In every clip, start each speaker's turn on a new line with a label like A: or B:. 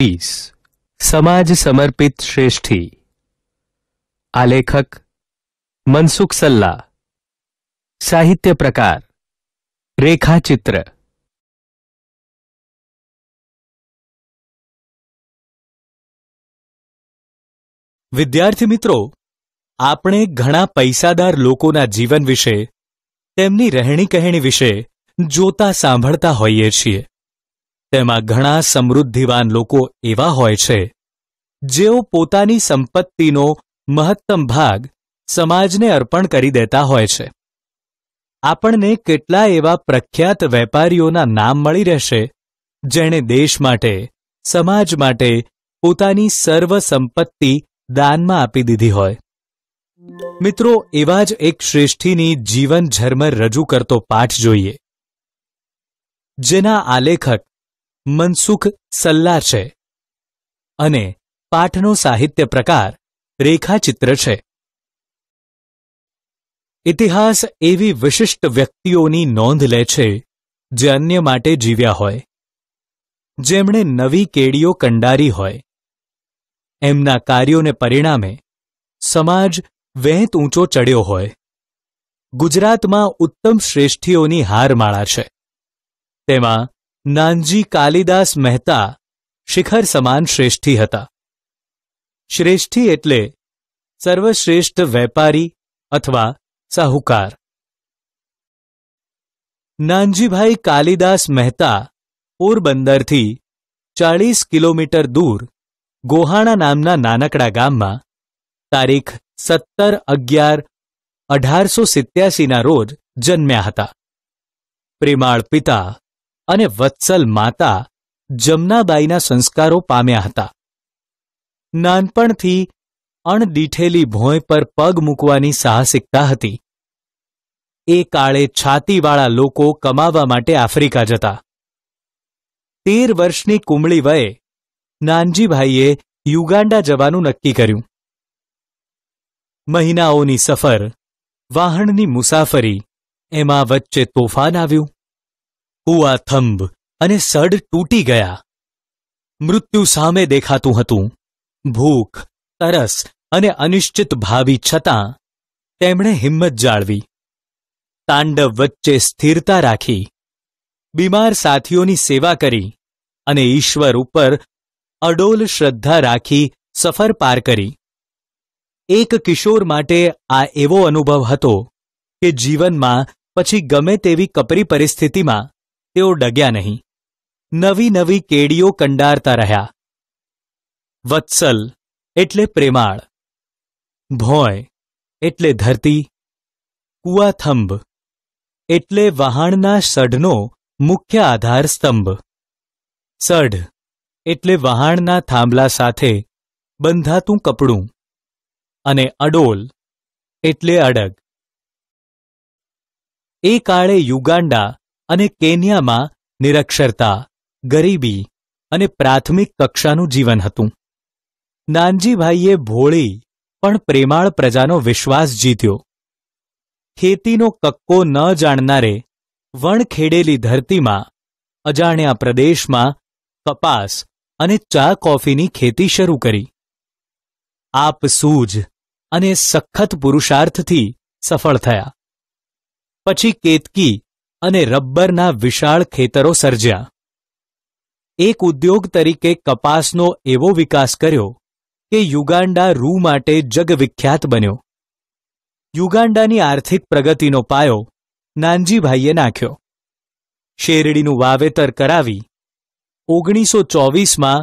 A: बीस समाज समर्पित श्रेष्ठी आलेखक मनसुख सल्ला साहित्य प्रकार रेखाचित्र વિદ્યાર્થી મિત્રો આપણે ઘણા પૈસાદાર લોકોના જીવન વિશે તેમની રહેણી કહેણી વિશે જોતા સાંભળતા હોઈએ છીએ તેમાં ઘણા સમૃદ્ધિવાન લોકો એવા હોય છે જેઓ પોતાની સંપત્તિનો મહત્તમ ભાગ સમાજને અર્પણ કરી દેતા હોય છે આપણને કેટલા એવા પ્રખ્યાત વેપારીઓના નામ મળી રહેશે જેણે દેશ માટે સમાજ માટે પોતાની સર્વ સંપત્તિ દાનમાં આપી દીધી હોય મિત્રો એવા જ એક શ્રેષ્ઠીની જીવન ઝરમર રજૂ કરતો પાઠ જોઈએ જેના આલેખક મનસુખ સલ્લાર છે અને પાઠનો સાહિત્ય પ્રકાર રેખાચિત્ર છે ઇતિહાસ એવી વિશિષ્ટ વ્યક્તિઓની નોંધ લે છે જે અન્ય માટે જીવ્યા હોય જેમણે નવી કેડીઓ કંડારી હોય એમના કાર્યોને પરિણામે સમાજ વહેત ઊંચો ચડ્યો હોય ગુજરાતમાં ઉત્તમ શ્રેષ્ઠીઓની હારમાળા છે તેમાં नानजी कालिदास मेहता शिखर सामन श्रेष्ठी था श्रेष्ठी एट्ले सर्वश्रेष्ठ वेपारी अथवा साहूकार नानजी भाई कालिदास मेहता पोरबंदर थी चालीस किलोमीटर दूर गोहाणा नामना नानकड़ा गाम में तारीख सत्तर अगियार अठार सौ सित्यासी रोज जन्म्या प्रेमाण पिता અને વત્સલ માતા જમનાબાઈના સંસ્કારો પામ્યા હતા નાનપણથી અણદીઠેલી ભોંય પર પગ મૂકવાની સાહસિકતા હતી એ કાળે છાતીવાળા લોકો કમાવા માટે આફ્રિકા જતા તેર વર્ષની કુમળી વયે નાનજીભાઈએ યુગાન્ડા જવાનું નક્કી કર્યું મહિનાઓની સફર વાહણની મુસાફરી એમાં વચ્ચે તોફાન આવ્યું કુવા થંભ અને સડ તૂટી ગયા મૃત્યુ સામે દેખાતું હતું ભૂખ તરસ અને અનિશ્ચિત ભાવિ છતાં તેમણે હિંમત જાળવી તાંડવ વચ્ચે સ્થિરતા રાખી બીમાર સાથીઓની સેવા કરી અને ઈશ્વર ઉપર અડોલ શ્રદ્ધા રાખી સફર પાર કરી એક કિશોર માટે આ એવો અનુભવ હતો કે જીવનમાં પછી ગમે તેવી કપરી પરિસ્થિતિમાં તેઓ ડગ્યા નહીં નવી નવી કેડીઓ કંડારતા રહ્યા વત્સલ એટલે પ્રેમાળ ભોય એટલે ધરતી કુવાથંભ એટલે વહાણના સઢનો મુખ્ય આધાર સ્તંભ સઢ એટલે વહાણના થાંભલા સાથે બંધાતું કપડું અને અડોલ એટલે અડગ એ કાળે યુગાંડા અને કેન્યામાં નિરક્ષરતા ગરીબી અને પ્રાથમિક કક્ષાનું જીવન હતું નાનજીભાઈએ ભોળી પણ પ્રેમાળ પ્રજાનો વિશ્વાસ જીત્યો ખેતીનો કક્કો ન જાણનારે વણખેડેલી ધરતીમાં અજાણ્યા પ્રદેશમાં કપાસ અને ચા કોફીની ખેતી શરૂ કરી આપ સૂજ અને સખત પુરુષાર્થથી સફળ થયા પછી કેતકી અને રબ્બરના વિશાળ ખેતરો સર્જ્યા એક ઉદ્યોગ તરીકે કપાસનો એવો વિકાસ કર્યો કે યુગાન્ડા રૂ માટે જગવિખ્યાત બન્યો યુગાન્ડાની આર્થિક પ્રગતિનો પાયો નાનજીભાઈએ નાખ્યો શેરડીનું વાવેતર કરાવી ઓગણીસો ચોવીસમાં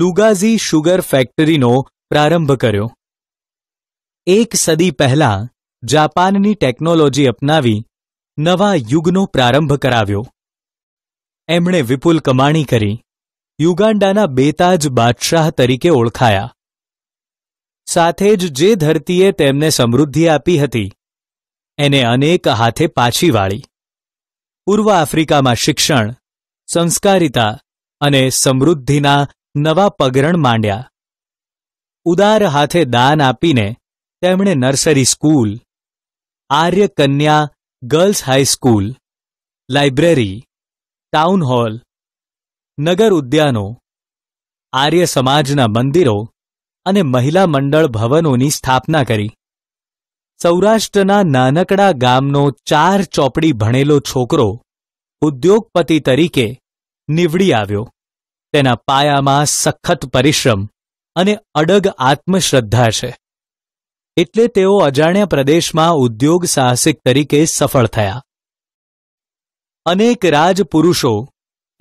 A: લુગાઝી શુગર ફેક્ટરીનો પ્રારંભ કર્યો એક સદી પહેલા જાપાનની ટેકનોલોજી અપનાવી નવા યુગનો પ્રારંભ કરાવ્યો એમણે વિપુલ કમાણી કરી યુગાન્ડાના બેતાજ બાદશાહ તરીકે ઓળખાયા સાથે જ જે ધરતીએ તેમને સમૃદ્ધિ આપી હતી એને અનેક હાથે પાછી વાળી પૂર્વ આફ્રિકામાં શિક્ષણ સંસ્કારિતા અને સમૃદ્ધિના નવા પગરણ માંડ્યા ઉદાર હાથે દાન આપીને તેમણે nursery school Arya Kanya girls high school library town hall નગર ઉદ્યાનો આર્ય સમાજના મંદિરો અને મહિલા મંડળ ભવનોની સ્થાપના કરી સૌરાષ્ટ્રના નાનકડા ગામનો ચાર ચોપડી ભણેલો છોકરો ઉદ્યોગપતિ તરીકે નીવડી આવ્યો તેના પાયામાં સખત પરિશ્રમ અને અડગ આત્મશ્રદ્ધા છે એટલે તેઓ અજાણ્યા પ્રદેશમાં ઉદ્યોગ સાહસિક તરીકે સફળ થયા અનેક રાજપુરુષો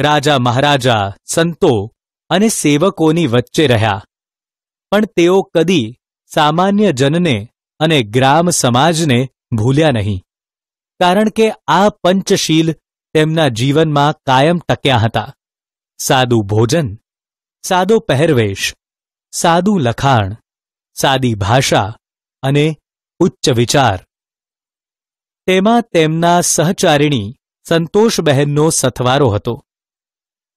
A: રાજા મહારાજા સંતો અને સેવકોની વચ્ચે રહ્યા પણ તેઓ કદી સામાન્ય જનને અને ગ્રામ સમાજને ભૂલ્યા નહીં કારણ કે આ પંચશીલ તેમના જીવનમાં કાયમ ટક્યા હતા સાદું ભોજન સાદો પહેરવેશ સાદું લખાણ સાદી ભાષા અને ઉચ્ચ વિચાર તેમાં તેમના સહચારિણી સંતોષબહેનનો સથવારો હતો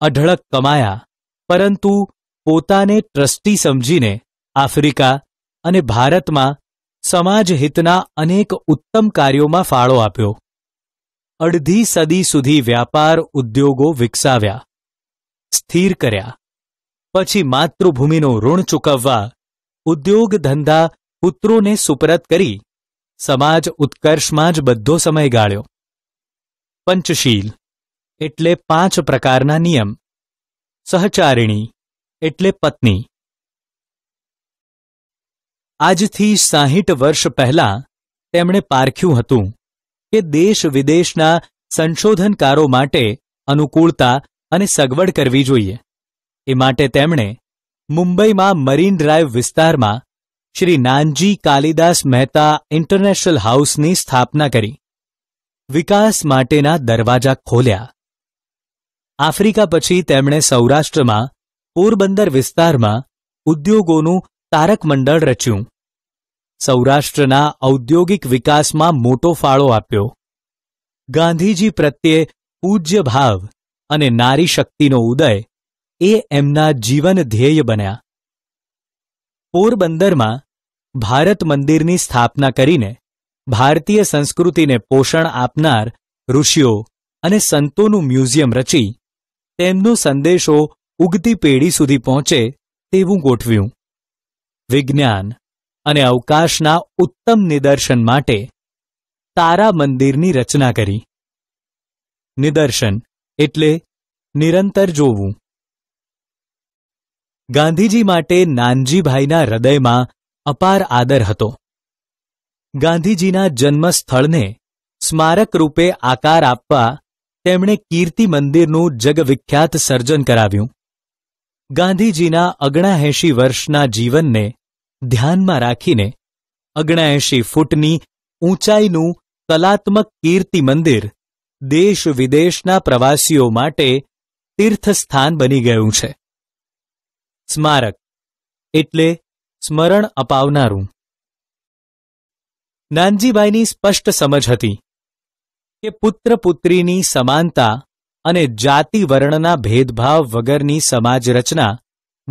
A: અઢળક કમાયા પરંતુ પોતાને ટ્રસ્ટી સમજીને આફ્રિકા અને ભારતમાં સમાજહિતના અનેક ઉત્તમ કાર્યોમાં ફાળો આપ્યો અડધી સદી સુધી વ્યાપાર ઉદ્યોગો વિકસાવ્યા સ્થિર કર્યા પછી માતૃભૂમિનું ઋણ ચૂકવવા ઉદ્યોગ ધંધા પુત્રોને સુપરત કરી સમાજ ઉત્કર્ષમાં જ બધો સમય ગાળ્યો પંચશીલ એટલે પાંચ પ્રકારના નિયમ સહચારિણી એટલે પત્ની આજથી સાહીઠ વર્ષ પહેલા તેમણે પારખ્યું હતું કે દેશ વિદેશના સંશોધનકારો માટે અનુકૂળતા અને સગવડ કરવી જોઈએ એ માટે તેમણે મુંબઈમાં મરીન ડ્રાઈવ વિસ્તારમાં શ્રી નાનજી કાલિદાસ મહેતા ઇન્ટરનેશનલ હાઉસની સ્થાપના કરી વિકાસ માટેના દરવાજા ખોલ્યા આફ્રિકા પછી તેમણે સૌરાષ્ટ્રમાં પોરબંદર વિસ્તારમાં ઉદ્યોગોનું તારકમંડળ રચ્યું સૌરાષ્ટ્રના ઔદ્યોગિક વિકાસમાં મોટો ફાળો આપ્યો ગાંધીજી પ્રત્યે પૂજ્ય ભાવ અને નારી શક્તિનો ઉદય એ એમના જીવન ધ્યેય બન્યા પોરબંદરમાં ભારત મંદિરની સ્થાપના કરીને ભારતીય સંસ્કૃતિને પોષણ આપનાર ઋષિઓ અને સંતોનું મ્યુઝિયમ રચી તેમનો સંદેશો ઉગતી પેઢી સુધી પહોંચે તેવું ગોઠવ્યું વિજ્ઞાન અને અવકાશના ઉત્તમ નિદર્શન માટે તારા મંદિરની રચના કરી નિદર્શન એટલે નિરંતર જોવું ગાંધીજી માટે નાનજીભાઈના હૃદયમાં અપાર આદર હતો ગાંધીજીના જન્મસ્થળને સ્મારક રૂપે આકાર આપવા તેમણે કીર્તિ મંદિરનું જગવિખ્યાત સર્જન કરાવ્યું ગાંધીજીના અગણાએંશી વર્ષના જીવનને ધ્યાનમાં રાખીને અગણાએંશી ફૂટની ઊંચાઈનું કલાત્મક કીર્તિ મંદિર દેશ વિદેશના પ્રવાસીઓ માટે તીર્થસ્થાન બની ગયું છે સ્મારક એટલે સ્મરણ અપાવનારું નાનજીબાઈની સ્પષ્ટ સમજ હતી કે પુત્ર પુત્રીની સમાનતા અને જાતિ વર્ણના ભેદભાવ વગરની સમાજ રચના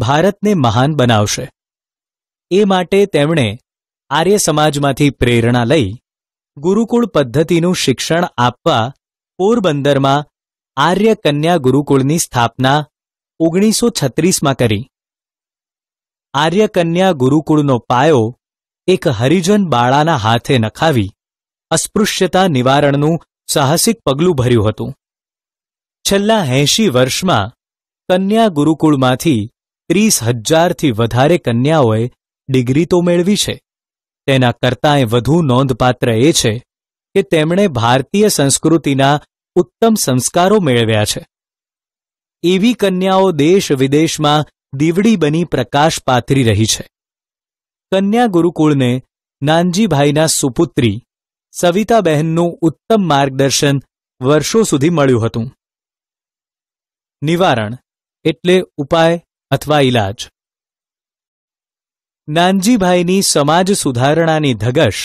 A: ભારતને મહાન બનાવશે એ માટે તેમણે આર્ય સમાજમાંથી પ્રેરણા લઈ ગુરુકુળ પદ્ધતિનું શિક્ષણ આપવા પોરબંદરમાં આર્ય કન્યા ગુરુકુળની સ્થાપના ઓગણીસો છત્રીસમાં કરી આર્યકન્યા ગુરુકુળનો પાયો એક હરિજન બાળાના હાથે નખાવી અસ્પૃશ્યતા નિવારણનું સાહસિક પગલું ભર્યું હતું છેલ્લા એંશી વર્ષમાં કન્યા ગુરુકુળમાંથી ત્રીસ હજારથી વધારે કન્યાઓએ ડિગ્રી તો મેળવી છે તેના કરતાંય વધુ નોંધપાત્ર એ છે કે તેમણે ભારતીય સંસ્કૃતિના ઉત્તમ સંસ્કારો મેળવ્યા છે એવી કન્યાઓ દેશ વિદેશમાં દીવડી બની પ્રકાશ પાથરી રહી છે કન્યા ગુરુકુળને નાનજીભાઈના સુપુત્રી સવિતાબહેનનું ઉત્તમ માર્ગદર્શન વર્ષો સુધી મળ્યું હતું નિવારણ એટલે ઉપાય અથવા ઈલાજ નાનજીભાઈની સમાજ સુધારણાની ધગશ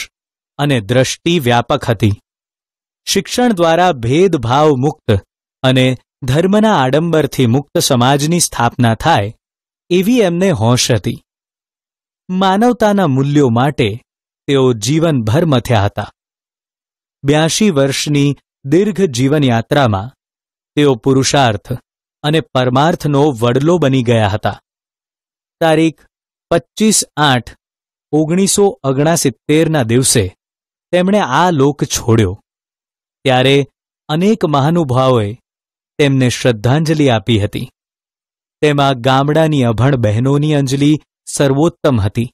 A: અને દ્રષ્ટિ વ્યાપક હતી શિક્ષણ દ્વારા ભેદભાવ મુક્ત અને ધર્મના આડંબરથી મુક્ત સમાજની સ્થાપના થાય એવી એમને હોશ હતી માનવતાના મૂલ્યો માટે તેઓ જીવનભર મથ્યા હતા બ્યાસી વર્ષની દીર્ઘ જીવનયાત્રામાં તેઓ પુરુષાર્થ અને પરમાર્થનો વડલો બની ગયા હતા તારીખ પચીસ આઠ ઓગણીસો ઓગણસિત્તેરના દિવસે તેમણે આ લોક છોડ્યો ત્યારે અનેક મહાનુભાવોએ તેમને શ્રદ્ધાંજલિ આપી હતી તેમાં ગામડાની અભણ બહેનોની અંજલિ સર્વોત્તમ હતી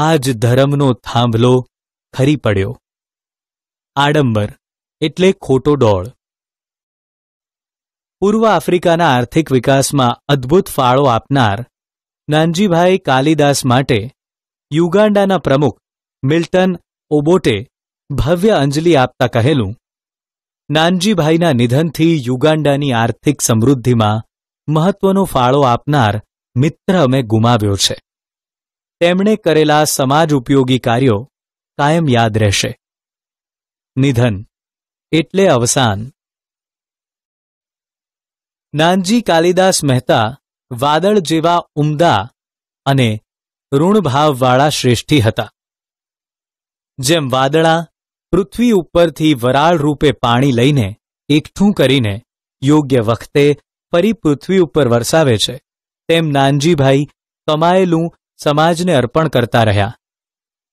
A: આ જ ધર્મનો થાંભલો ખરી પડ્યો આડંબર એટલે ખોટો ડોળ પૂર્વ આફ્રિકાના આર્થિક વિકાસમાં અદ્ભુત ફાળો આપનાર નાનજીભાઈ કાલિદાસ માટે યુગાન્ડાના પ્રમુખ મિલ્ટન ઓબોટે ભવ્ય અંજલિ આપતા કહેલું નાનજીભાઈના નિધનથી યુગાન્ડાની આર્થિક સમૃદ્ધિમાં મહત્વનો ફાળો આપનાર મિત્ર અમે ગુમાવ્યો છે તેમણે કરેલા સમાજ ઉપયોગી કાર્યો કાયમ યાદ રહેશે નિધન એટલે અવસાન નાનજી કાલિદાસ મહેતા વાદળ જેવા ઉમદા અને ઋણભાવવાળા શ્રેષ્ઠી હતા જેમ વાદળા પૃથ્વી ઉપરથી વરાળ રૂપે પાણી લઈને એકઠું કરીને યોગ્ય વખતે ફરી પૃથ્વી ઉપર વરસાવે છે તેમ નાનજીભાઈ કમાયેલું સમાજને અર્પણ કરતા રહ્યા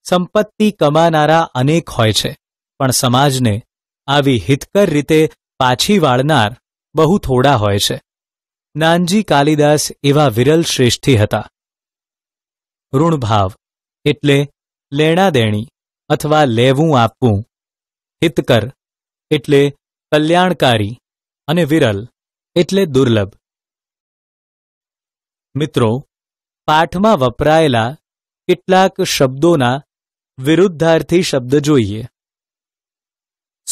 A: સંપત્તિ કમાનારા અનેક હોય છે પણ સમાજને આવી હિતકર રીતે પાછી વાળનાર બહુ થોડા હોય છે નાનજી કાલિદાસ એવા વિરલ શ્રેષ્ઠી હતા ઋણભાવ એટલે લેણાદેણી અથવા લેવું આપવું હિતકર એટલે કલ્યાણકારી અને વિરલ એટલે દુર્લભ મિત્રો પાઠમાં વપરાયેલા કેટલાક શબ્દોના વિરુદ્ધાર્થી શબ્દ જોઈએ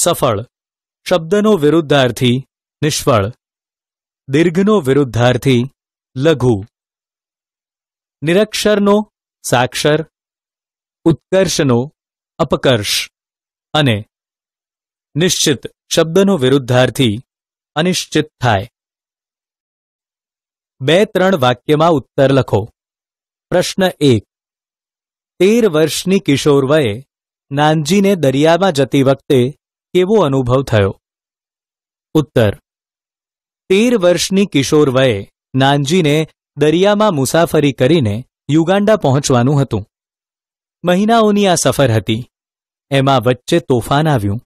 A: સફળ શબ્દનો વિરુદ્ધાર્થી નિષ્ફળ દીર્ઘનો વિરુદ્ધાર્થી લઘુ નિરક્ષરનો સાક્ષર ઉત્કર્ષનો અપकर्ष અને નિશ્ચિત શબ્દનો વિરુદ્ધાર્થી અનિશ્ચિત થાય બે ત્રણ વાક્યમાં ઉત્તર લખો પ્રશ્ન એક તેર વર્ષની કિશોર વયે નાનજીને દરિયામાં જતી વખતે કેવો અનુભવ થયો ઉત્તર તેર વર્ષની કિશોર વયે નાનજીને દરિયામાં મુસાફરી કરીને યુગાન્ડા પહોંચવાનું હતું મહિનાઓની આ સફર હતી એમાં વચ્ચે તોફાન આવ્યું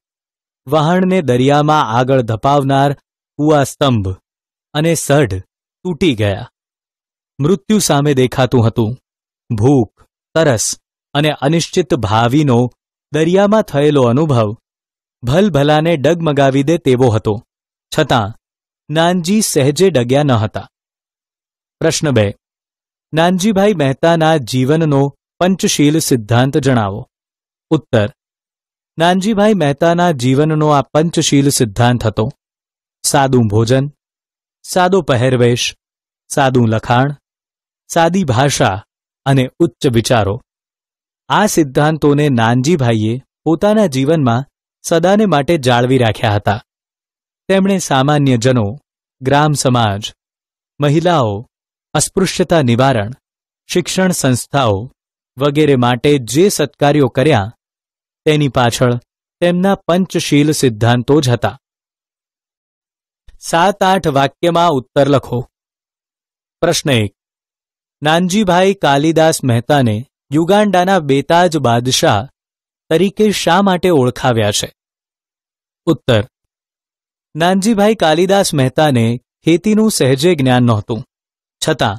A: વહાણને દરિયામાં આગળ ધપાવનાર કુવા સ્તંભ અને સઢ તૂટી ગયા મૃત્યુ સામે દેખાતું હતું ભૂખ તરસ અને અનિશ્ચિત ભાવિનો દરિયામાં થયેલો અનુભવ ભલભલાને ડગમગાવી દે તેવો હતો છતાં નાનજી સહેજે ડગ્યા ન હતા પ્રશ્ન બે નાનજીભાઈ મહેતાના જીવનનો પંચશીલ સિદ્ધાંત જણાવો ઉત્તર નાનજીભાઈ મહેતાના જીવનનો આ પંચશીલ સિદ્ધાંત હતો સાદું ભોજન સાદો પહેરવેશ સાદું લખાણ સાદી ભાષા અને ઉચ્ચ વિચારો આ સિદ્ધાંતોને નાનજીભાઈએ પોતાના જીવનમાં સદાને માટે જાળવી રાખ્યા હતા તેમણે સામાન્યજનો ગ્રામ સમાજ મહિલાઓ અસ્પૃશ્યતા નિવારણ શિક્ષણ સંસ્થાઓ વગેરે માટે જે સત્કાર્યો કર્યા તેની પાછળ તેમના પંચશીલ સિદ્ધાંતો જ હતા સાત આઠ વાક્યમાં ઉત્તર લખો પ્રશ્ન એક નાનજીભાઈ કાલિદાસ મહેતાને યુગાન્ડાના બેતાજ બાદશાહ તરીકે શા માટે ઓળખાવ્યા છે ઉત્તર નાનજીભાઈ કાલિદાસ મહેતાને ખેતીનું સહેજે જ્ઞાન નહોતું છતાં